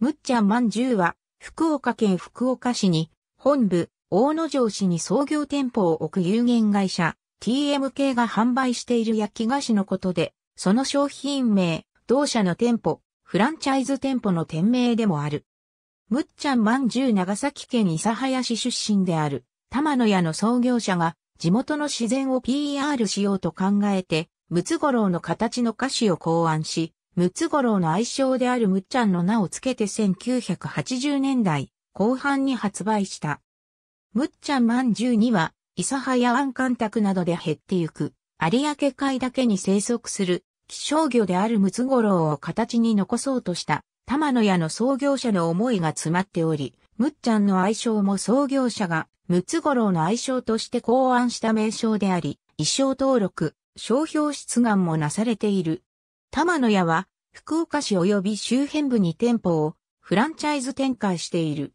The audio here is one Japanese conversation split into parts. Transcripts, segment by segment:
むっちゃんまんじゅうは、福岡県福岡市に、本部、大野城市に創業店舗を置く有限会社、TMK が販売している焼き菓子のことで、その商品名、同社の店舗、フランチャイズ店舗の店名でもある。むっちゃんまんじゅう長崎県諫早市出身である、玉野屋の創業者が、地元の自然を PR しようと考えて、ムツゴロウの形の菓子を考案し、ムツゴロウの愛称であるむっちゃんの名をつけて1980年代後半に発売した。むっちゃんまんじゅうには、諫早湾干拓などで減ってゆく、有明海だけに生息する、希少魚であるムツゴロウを形に残そうとした、玉野屋の創業者の思いが詰まっており、むっちゃんの愛称も創業者が、ムツゴロウの愛称として考案した名称であり、衣装登録、商標出願もなされている。玉野屋は、福岡市及び周辺部に店舗をフランチャイズ展開している。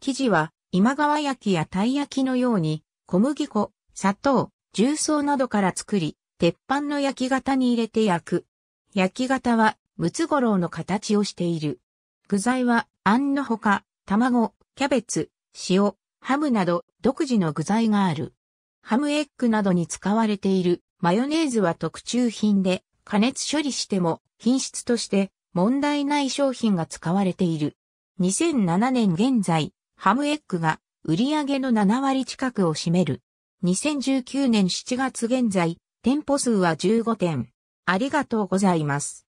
生地は、今川焼きやたい焼きのように、小麦粉、砂糖、重曹などから作り、鉄板の焼き型に入れて焼く。焼き型は、ムツゴロウの形をしている。具材は、あんのほか、卵、キャベツ、塩、ハムなど独自の具材がある。ハムエッグなどに使われているマヨネーズは特注品で、加熱処理しても品質として問題ない商品が使われている。2007年現在、ハムエッグが売上の7割近くを占める。2019年7月現在、店舗数は15店。ありがとうございます。